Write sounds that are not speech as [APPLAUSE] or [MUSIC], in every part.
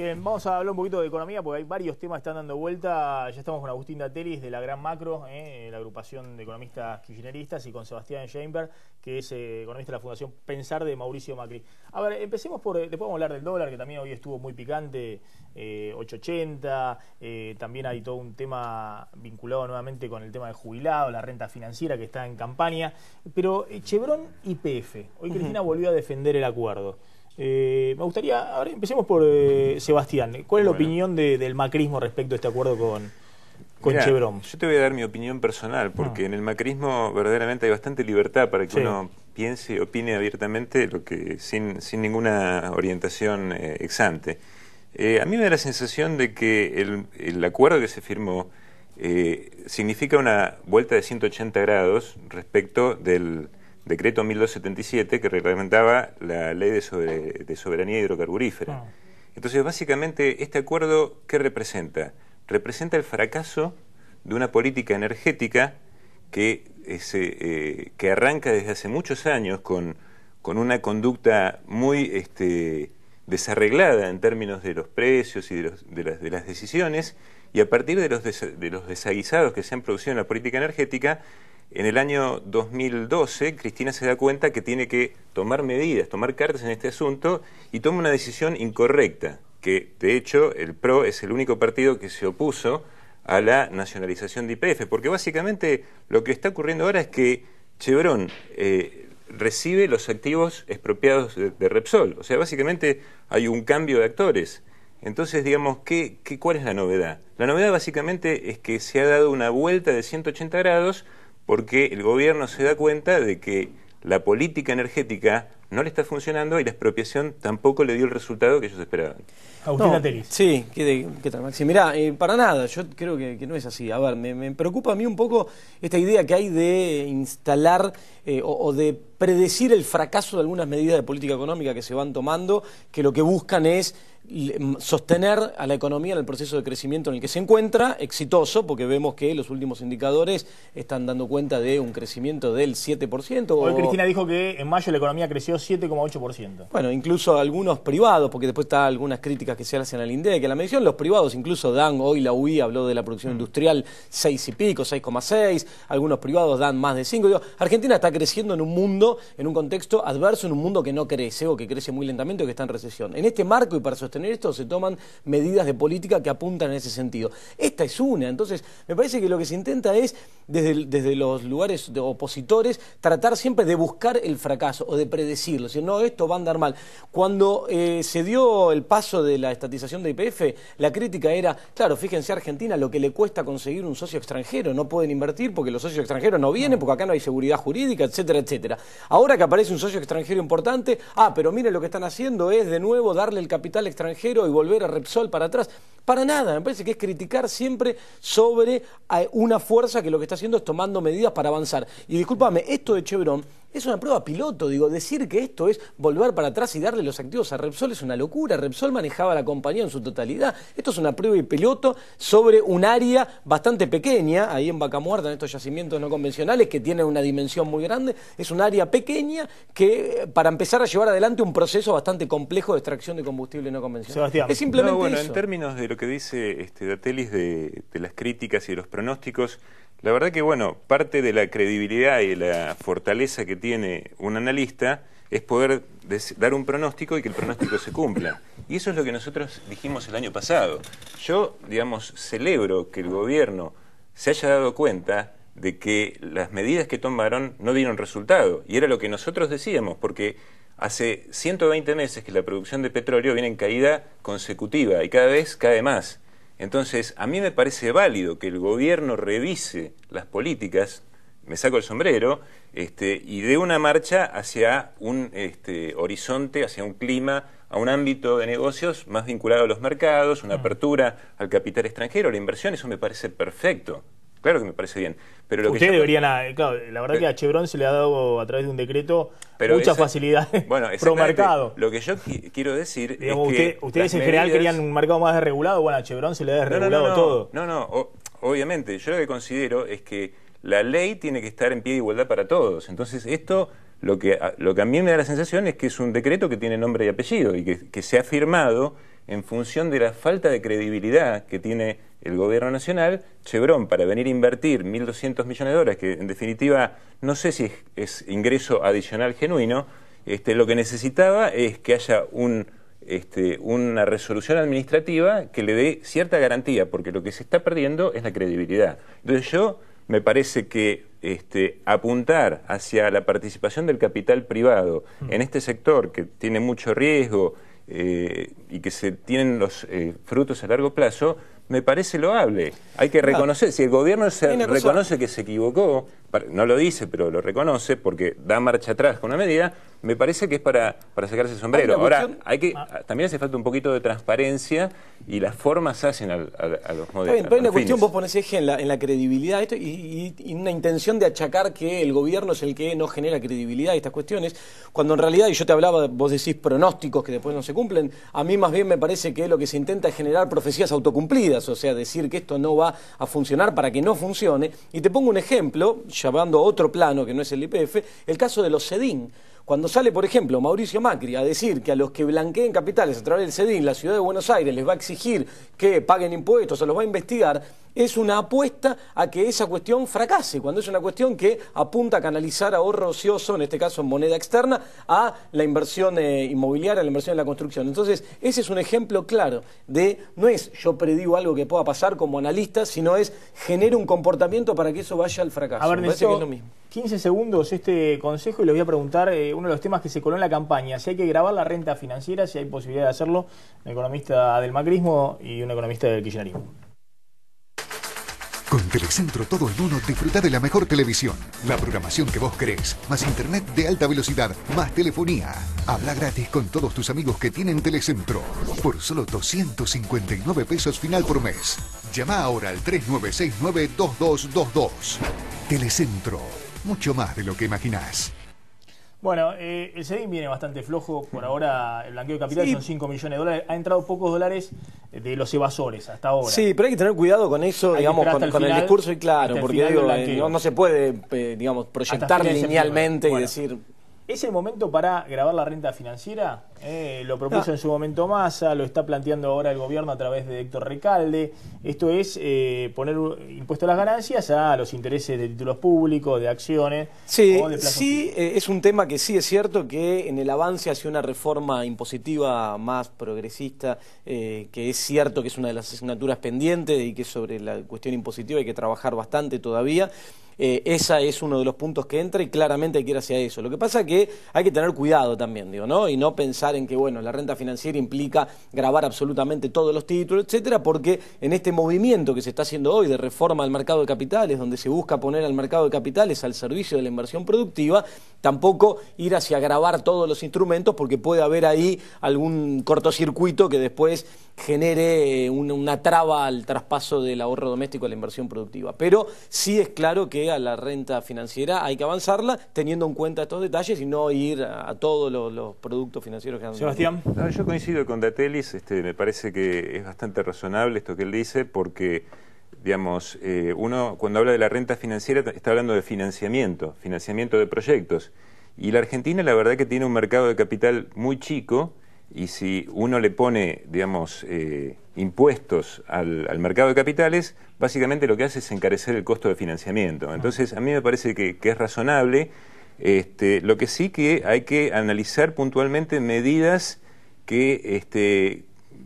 Bien, vamos a hablar un poquito de economía porque hay varios temas que están dando vuelta. Ya estamos con Agustín Datelis de la Gran Macro, eh, la agrupación de economistas kirchneristas, y con Sebastián Scheinberg, que es eh, economista de la Fundación Pensar de Mauricio Macri. A ver, empecemos por, eh, después vamos a hablar del dólar, que también hoy estuvo muy picante, 8.80, también hay todo un tema vinculado nuevamente con el tema de jubilado, la renta financiera que está en campaña, pero Chevron y PF, hoy Cristina volvió a defender el acuerdo. Eh, me gustaría, ahora empecemos por eh, Sebastián. ¿Cuál es la opinión del macrismo respecto a este acuerdo con, con Chevron? Yo te voy a dar mi opinión personal, porque ah. en el macrismo verdaderamente hay bastante libertad para que uno piense, y opine abiertamente, lo que sin, sin ninguna orientación eh, exante. a mí me da la sensación de que el, el acuerdo que se firmó significa una vuelta de 180 grados respecto del decreto 1277 que reglamentaba la ley de, soberanía hidrocarburífera. Ah. Entonces, básicamente, este acuerdo, ¿qué representa? Representa el fracaso de una política energética que, eh, eh, que arranca desde hace muchos años con, con una conducta muy este, desarreglada en términos de los precios y de, los, de, las, de las decisiones, y a partir de los, de los desaguisados que se han producido en la política energética, en el año 2012, Cristina se da cuenta que tiene que tomar medidas, tomar cartas en este asunto y toma una decisión incorrecta, que de hecho el PRO es el único partido que se opuso a la nacionalización de IPF, porque básicamente lo que está ocurriendo ahora es que Chevron eh, recibe los activos expropiados de, Repsol, o sea, básicamente hay un cambio de actores. Entonces, digamos, qué, cuál es la novedad? La novedad básicamente es que se ha dado una vuelta de 180 grados porque el gobierno se da cuenta de que la política energética no le está funcionando y la expropiación tampoco le dio el resultado que ellos esperaban. Agustín Ateris. Sí, ¿qué, tal, Maxi? Mirá, eh, para nada, yo creo que, no es así. A ver, me, preocupa a mí un poco esta idea que hay de instalar eh, o de predecir el fracaso de algunas medidas de política económica que se van tomando, que lo que buscan es sostener a la economía en el proceso de crecimiento en el que se encuentra, exitoso, porque vemos que los últimos indicadores están dando cuenta de un crecimiento del 7%. Hoy Cristina dijo que en mayo la economía creció 7,8%. Bueno, incluso algunos privados, porque después están algunas críticas que se hacen al INDEC, que la medición los privados incluso dan, hoy la UI habló de la producción mm. industrial 6 y pico, 6,6, algunos privados dan más de 5. Argentina está creciendo en un mundo en un contexto adverso, en un mundo que no crece o que crece muy lentamente o que está en recesión. En este marco y para sostener esto se toman medidas de política que apuntan en ese sentido. Esta es una, entonces me parece que lo que se intenta es, desde, los lugares de opositores, tratar siempre de buscar el fracaso o de predecirlo, si no, esto va a andar mal. Cuando eh, se dio el paso de la estatización de IPF, la crítica era, claro, fíjense Argentina lo que le cuesta conseguir un socio extranjero, no pueden invertir porque los socios extranjeros no vienen, porque acá no hay seguridad jurídica, etcétera, etcétera. Ahora que aparece un socio extranjero importante, ah, pero mire lo que están haciendo es de nuevo darle el capital extranjero y volver a Repsol para atrás. Para nada, me parece que es criticar siempre sobre eh, una fuerza que lo que está haciendo es tomando medidas para avanzar. Y discúlpame, esto de Chevron es una prueba piloto, digo, decir que esto es volver para atrás y darle los activos a Repsol es una locura. Repsol manejaba la compañía en su totalidad. Esto es una prueba y piloto sobre un área bastante pequeña, ahí en Vaca en estos yacimientos no convencionales que tienen una dimensión muy grande. Es un área pequeña que eh, para empezar a llevar adelante un proceso bastante complejo de extracción de combustible no convencional. es simplemente bueno, en términos de lo que dice este, Datelis de, las críticas y de los pronósticos, la verdad que, bueno, parte de la credibilidad y de la fortaleza que tiene un analista es poder dar un pronóstico y que el pronóstico se cumpla. Y eso es lo que nosotros dijimos el año pasado. Yo, digamos, celebro que el gobierno se haya dado cuenta de que las medidas que tomaron no dieron resultado. Y era lo que nosotros decíamos, porque hace 120 meses que la producción de petróleo viene en caída consecutiva y cada vez cae más. Entonces, a mí me parece válido que el gobierno revise las políticas, me saco el sombrero, este, y dé una marcha hacia un este, horizonte, hacia un clima, a un ámbito de negocios más vinculado a los mercados, una mm. apertura al capital extranjero, a la inversión, eso me parece perfecto. Claro que me parece bien. Pero lo Ustedes que deberían, ah, claro, la verdad que a Chevron se le ha dado a través de un decreto mucha facilidad [LAUGHS] bueno, [LAUGHS] pro Lo que yo quiero decir es que ustedes en general querían un mercado más desregulado, bueno, a Chevron se le ha desregulado todo. No, no, obviamente, yo lo que considero es que la ley tiene que estar en pie de igualdad para todos. Entonces, esto lo que, lo que a mí me da la sensación es que es un decreto que tiene nombre y apellido y que se ha firmado en función de la falta de credibilidad que tiene el gobierno nacional, Chevron, para venir a invertir 1.200 millones de dólares, que en definitiva no sé si es, ingreso adicional genuino, este, lo que necesitaba es que haya este, una resolución administrativa que le dé cierta garantía, porque lo que se está perdiendo es la credibilidad. Entonces yo me parece que este, apuntar hacia la participación del capital privado en este sector que tiene mucho riesgo, eh, y que se tienen los eh, frutos a largo plazo, me parece loable. Hay que reconocer, si el gobierno se reconoce que se equivocó, no lo dice, pero lo reconoce porque da marcha atrás con una medida, me parece que es para, para sacarse el sombrero. Ahora, hay que, ah. también hace falta un poquito de transparencia y las formas hacen a los modelos. Pero hay una cuestión, vos pones eje en la, credibilidad esto, y, una intención de achacar que el gobierno es el que no genera credibilidad a estas cuestiones, cuando en realidad, y yo te hablaba, vos decís pronósticos que después no se cumplen, a mí más bien me parece que lo que se intenta es generar profecías autocumplidas, o sea, decir que esto no va a funcionar para que no funcione. Y te pongo un ejemplo, llamando a otro plano que no es el IPF, el caso de los CEDIN. Cuando sale, por ejemplo, Mauricio Macri a decir que a los que blanqueen capitales a través del CEDIN, la ciudad de Buenos Aires les va a exigir que paguen impuestos, se los va a investigar, es una apuesta a que esa cuestión fracase, cuando es una cuestión que apunta a canalizar ahorro ocioso, en este caso en moneda externa, a la inversión eh, inmobiliaria, a la inversión en la construcción. Entonces, ese es un ejemplo claro de, no es yo predigo algo que pueda pasar como analista, sino es genero un comportamiento para que eso vaya al fracaso. A ver, Me es lo mismo. 15 segundos este consejo y le voy a preguntar eh, uno de los temas que se coló en la campaña, si hay que grabar la renta financiera, si hay posibilidad de hacerlo, un economista del macrismo y un economista del kirchnerismo. Con Telecentro todo en uno disfruta de la mejor televisión, la programación que vos crees. más internet de alta velocidad, más telefonía. Habla gratis con todos tus amigos que tienen Telecentro por solo 259 pesos final por mes. Llama ahora al 3969-2222. Telecentro mucho más de lo que imaginás. Bueno, eh, el CEDIN viene bastante flojo. Por ahora, el blanqueo de capital son 5 millones de dólares. Ha entrado pocos dólares de los evasores hasta ahora. Sí, pero hay que tener cuidado con eso, digamos, con, el, discurso. Y claro, porque eh, no, se puede, eh, digamos, proyectar linealmente y decir ¿Es el momento para grabar la renta financiera? Eh, lo propuso ah. en su momento Massa, lo está planteando ahora el gobierno a través de Héctor Recalde. Esto es eh, poner impuesto a las ganancias a los intereses de títulos públicos, de acciones. Sí, sí eh, es un tema que sí es cierto que en el avance hacia una reforma impositiva más progresista, que es cierto que es una de las asignaturas pendientes y que sobre la cuestión impositiva hay que trabajar bastante todavía ese eh, esa es uno de los puntos que entra y claramente hay que ir hacia eso. Lo que pasa es que hay que tener cuidado también, digo, ¿no? Y no pensar en que, bueno, la renta financiera implica grabar absolutamente todos los títulos, etcétera, porque en este movimiento que se está haciendo hoy de reforma al mercado de capitales, donde se busca poner al mercado de capitales al servicio de la inversión productiva, tampoco ir hacia grabar todos los instrumentos porque puede haber ahí algún cortocircuito que después genere eh, una, traba al traspaso del ahorro doméstico a la inversión productiva. Pero sí es claro que a la renta financiera hay que avanzarla teniendo en cuenta estos detalles y no ir a, todos los, productos financieros que han Sebastián. yo coincido con Datelis, este, me parece que es bastante razonable esto que él dice porque digamos, eh, uno cuando habla de la renta financiera está hablando de financiamiento, financiamiento de proyectos. Y la Argentina la verdad que tiene un mercado de capital muy chico y si uno le pone, digamos, eh, impuestos al, mercado de capitales, básicamente lo que hace es encarecer el costo de financiamiento. Ah. Entonces, a mí me parece que, es razonable. Este, lo que sí que hay que analizar puntualmente medidas que este,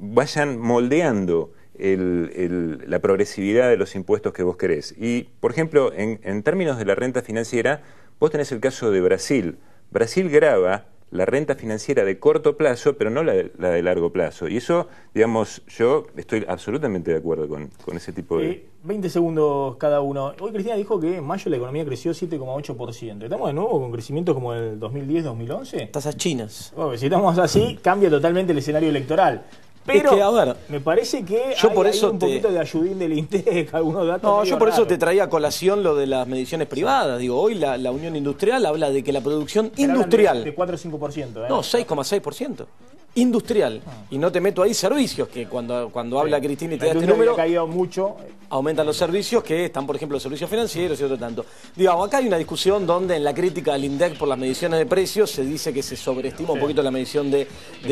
vayan moldeando la progresividad de los impuestos que vos querés. Y, por ejemplo, en, en términos de la renta financiera, vos tenés el caso de Brasil. Brasil graba la renta financiera de corto plazo, pero no la de, largo plazo. Y eso, digamos, yo estoy absolutamente de acuerdo con, ese tipo de... 20 eh, segundos cada uno. Hoy Cristina dijo que en mayo la economía creció 7,8%. ¿Estamos de nuevo con crecimientos como el 2010-2011? Tasas chinas. si estamos así, cambia totalmente el escenario electoral. Pero es que, a ver, me parece que yo por eso un poquito de ayudín del INTEC, [LAUGHS] algunos datos. No, yo por eso te traía a colación lo de las mediciones privadas. Digo, hoy la, la Unión Industrial habla de que la producción industrial. De, de 4 o 5%. ¿eh? No, 6,6% industrial. Y no te meto ahí servicios, que cuando, cuando habla Cristina y te da este número. Ha caído mucho. Eh. Aumentan los servicios, que están, por ejemplo, los servicios financieros y otro tanto. Digamos, acá hay una discusión donde en la crítica al INDEC por las mediciones de precios se dice que se sobreestima un poquito la medición de,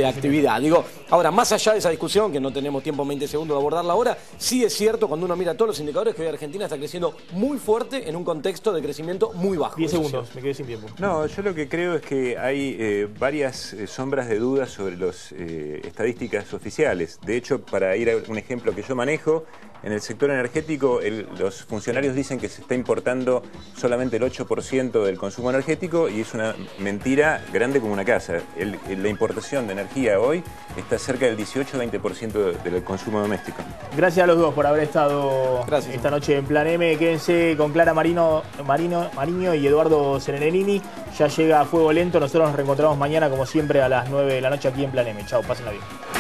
actividad. Digo, ahora, más allá de esa discusión, que no tenemos tiempo 20 segundos de abordarla ahora, sí es cierto cuando uno mira todos los indicadores que hoy Argentina está creciendo muy fuerte en un contexto de crecimiento muy bajo. 10 segundos, me quedé sin tiempo. No, yo lo que creo es que hay eh, varias eh, sombras de dudas sobre lo eh, estadísticas oficiales. De hecho, para ir a un ejemplo que yo manejo, en el sector energético los funcionarios dicen que se está importando solamente el 8% del consumo energético y es una mentira grande como una casa. la importación de energía hoy está cerca del 18-20% del consumo doméstico. Gracias a los dos por haber estado esta noche en Plan M. Quédense con Clara Marino, Marino, Mariño y Eduardo Serenelini. Ya llega a fuego lento. Nosotros nos reencontramos mañana, como siempre, a las 9 de la noche aquí en Plan Dale, pasen chao, vida bien.